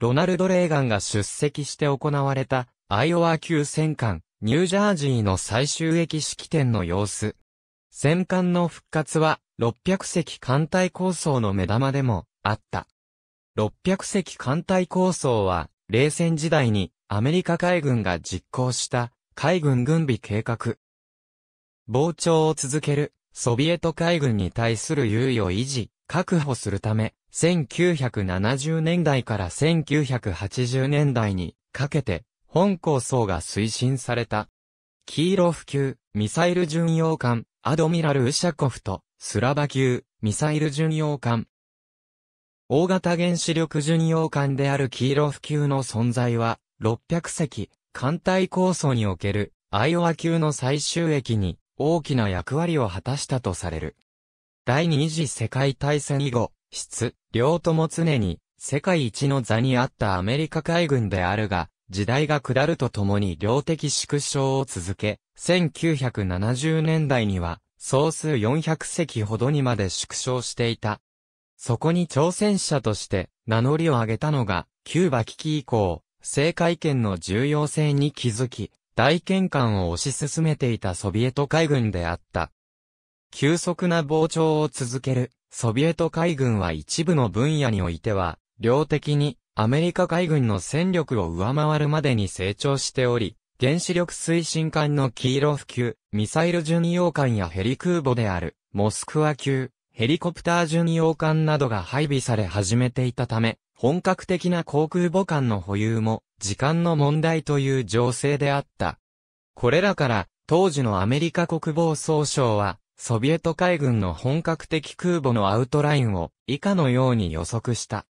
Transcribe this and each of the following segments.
ロナルド・レーガンが出席して行われた、アイオワ級戦艦、ニュージャージーの最終駅式典の様子。戦艦の復活は、600隻艦隊構想の目玉でも、あった。600隻艦隊構想は、冷戦時代に、アメリカ海軍が実行した、海軍軍備計画。膨張を続ける、ソビエト海軍に対する優位を維持、確保するため、1970年代から1980年代にかけて、本構想が推進された。黄色普及、ミサイル巡洋艦、アドミラル・ウシャコフと、スラバ級、ミサイル巡洋艦。大型原子力巡洋艦である黄色普及の存在は、600隻、艦隊構想における、アイオワ級の最終駅に、大きな役割を果たしたとされる。第二次世界大戦以後、質、両とも常に、世界一の座にあったアメリカ海軍であるが、時代が下るとともに量的縮小を続け、1970年代には、総数400隻ほどにまで縮小していた。そこに挑戦者として名乗りを上げたのが、キューバ危機以降、政界権の重要性に気づき、大権官を推し進めていたソビエト海軍であった。急速な膨張を続けるソビエト海軍は一部の分野においては、量的にアメリカ海軍の戦力を上回るまでに成長しており、原子力推進艦の黄色普及、ミサイル巡洋艦やヘリ空母である、モスクワ級、ヘリコプター巡洋艦などが配備され始めていたため、本格的な航空母艦の保有も、時間の問題という情勢であった。これらから、当時のアメリカ国防総省は、ソビエト海軍の本格的空母のアウトラインを以下のように予測した。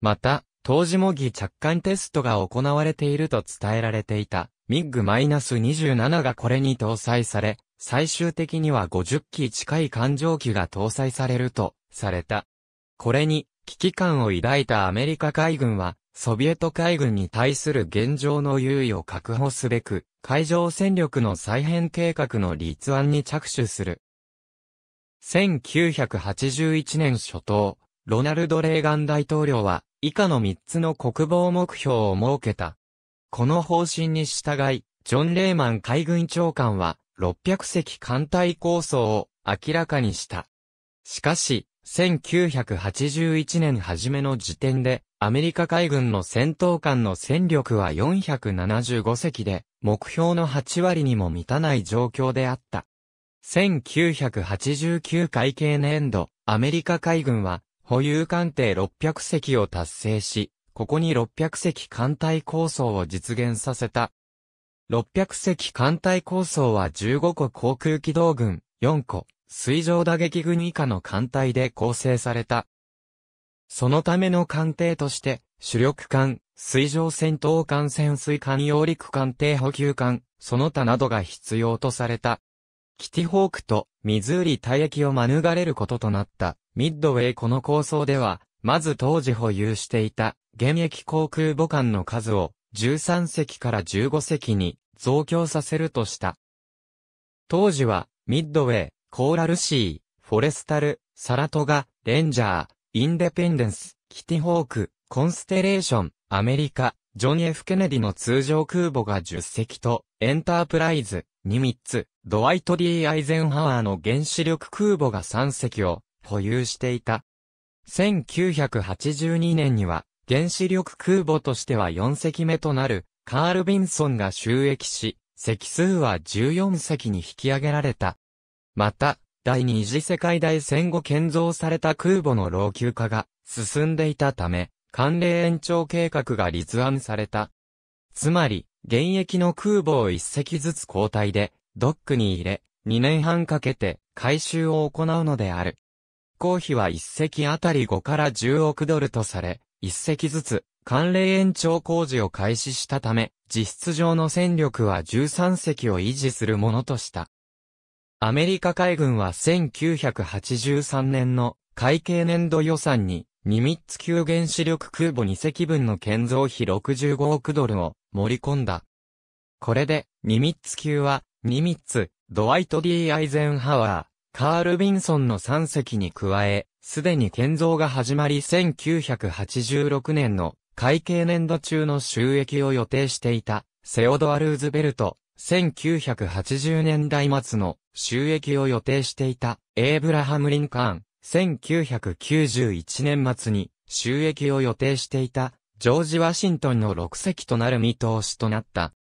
また、当時模擬着艦テストが行われていると伝えられていた、ミッグ -27 がこれに搭載され、最終的には50機近い艦上機が搭載されると、された。これに、危機感を抱いたアメリカ海軍は、ソビエト海軍に対する現状の優位を確保すべく、海上戦力の再編計画の立案に着手する。1981年初頭、ロナルド・レーガン大統領は、以下の3つの国防目標を設けた。この方針に従い、ジョン・レーマン海軍長官は、600隻艦隊構想を明らかにした。しかし、1981年初めの時点で、アメリカ海軍の戦闘艦の戦力は475隻で、目標の8割にも満たない状況であった。1989会計年度、アメリカ海軍は、保有艦艇600隻を達成し、ここに600隻艦隊構想を実現させた。600隻艦隊構想は15個航空機動軍、4個、水上打撃群以下の艦隊で構成された。そのための艦艇として、主力艦、水上戦闘艦潜水艦揚陸艦艇補給艦、その他などが必要とされた。キティホークとミズーリ退役を免れることとなったミッドウェイこの構想では、まず当時保有していた現役航空母艦の数を13隻から15隻に増強させるとした。当時はミッドウェイ、コーラルシー、フォレスタル、サラトガ、レンジャー、インデペンデンス、キティホーク、コンステレーション、アメリカ、ジョン・ F・ ケネディの通常空母が10隻と、エンタープライズ、ニミッツ、ドワイト・ D・ アイゼンハワーの原子力空母が3隻を保有していた。1982年には、原子力空母としては4隻目となる、カール・ビンソンが収益し、隻数は14隻に引き上げられた。また、第二次世界大戦後建造された空母の老朽化が進んでいたため、関連延長計画が立案された。つまり、現役の空母を一隻ずつ交代で、ドックに入れ、2年半かけて改修を行うのである。公費は一隻あたり5から10億ドルとされ、一隻ずつ関連延長工事を開始したため、実質上の戦力は13隻を維持するものとした。アメリカ海軍は1983年の会計年度予算に、ニミッツ級原子力空母2隻分の建造費65億ドルを盛り込んだ。これで、ニミッツ級は、ニミッツ、ドワイト・ D・ アイゼンハワー、カール・ビンソンの3隻に加え、すでに建造が始まり1986年の会計年度中の収益を予定していた、セオドア・ルーズベルト、1980年代末の収益を予定していた、エイブラハム・リンカーン、1991年末に収益を予定していた、ジョージ・ワシントンの6隻となる見通しとなった。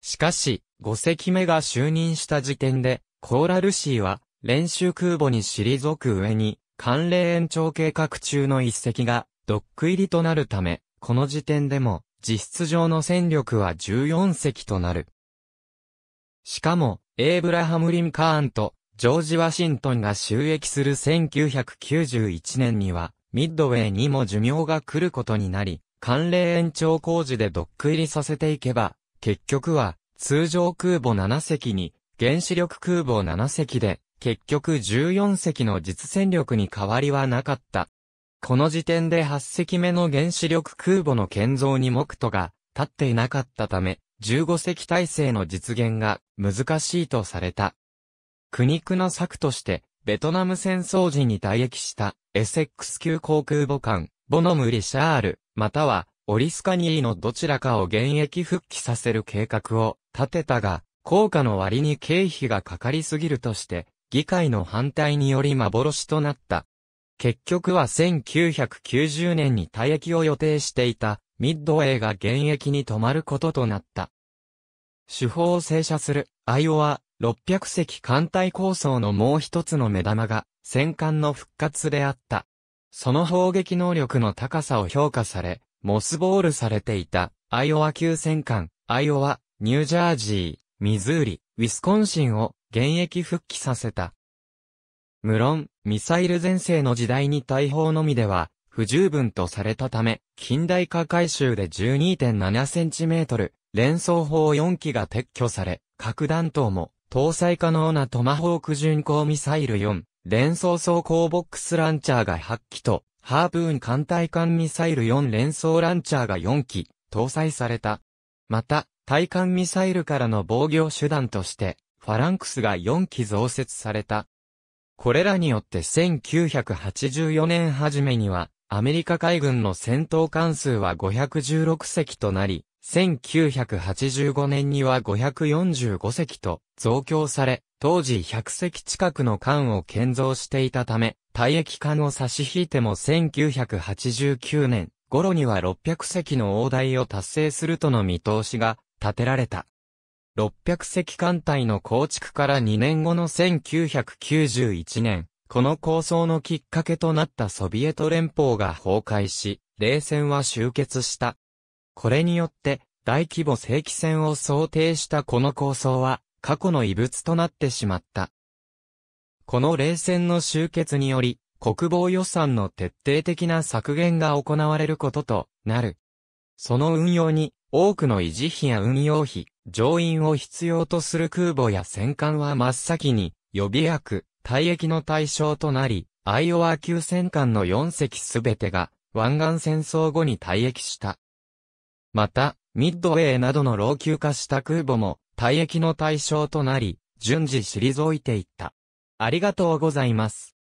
しかし、5隻目が就任した時点で、コーラルシーは、練習空母に退く上に、関連延長計画中の一隻が、ドック入りとなるため、この時点でも、実質上の戦力は14隻となる。しかも、エイブラハム・リンカーンとジョージ・ワシントンが収益する1991年には、ミッドウェイにも寿命が来ることになり、関連延長工事でドック入りさせていけば、結局は、通常空母7隻に、原子力空母7隻で、結局14隻の実戦力に変わりはなかった。この時点で8隻目の原子力空母の建造に目途が立っていなかったため、15隻体制の実現が難しいとされた。苦肉の策として、ベトナム戦争時に退役したエセックス級航空母艦、ボノム・リシャール、またはオリスカニーのどちらかを現役復帰させる計画を立てたが、効果の割に経費がかかりすぎるとして、議会の反対により幻となった。結局は1990年に退役を予定していたミッドウェーが現役に止まることとなった。手法を制射するアイオワ600隻艦隊構想のもう一つの目玉が戦艦の復活であった。その砲撃能力の高さを評価され、モスボールされていたアイオワ級戦艦、アイオワ、ニュージャージー、ミズーリ、ウィスコンシンを現役復帰させた。無論、ミサイル前世の時代に大砲のみでは不十分とされたため、近代化改修で 12.7cm、連装砲4機が撤去され、核弾頭も搭載可能なトマホーク巡航ミサイル4、連装装甲ボックスランチャーが8機と、ハープーン艦隊艦ミサイル4連装ランチャーが4機、搭載された。また、対艦ミサイルからの防御手段として、ファランクスが4機増設された。これらによって1984年初めには、アメリカ海軍の戦闘艦数は516隻となり、1985年には545隻と増強され、当時100隻近くの艦を建造していたため、退役艦を差し引いても1989年頃には600隻の大台を達成するとの見通しが立てられた。600隻艦隊の構築から2年後の1991年、この構想のきっかけとなったソビエト連邦が崩壊し、冷戦は終結した。これによって、大規模正規戦を想定したこの構想は、過去の遺物となってしまった。この冷戦の終結により、国防予算の徹底的な削減が行われることとなる。その運用に、多くの維持費や運用費、乗員を必要とする空母や戦艦は真っ先に、予備役、退役の対象となり、アイオワ級戦艦の4隻すべてが湾岸戦争後に退役した。また、ミッドウェーなどの老朽化した空母も退役の対象となり、順次退いていった。ありがとうございます。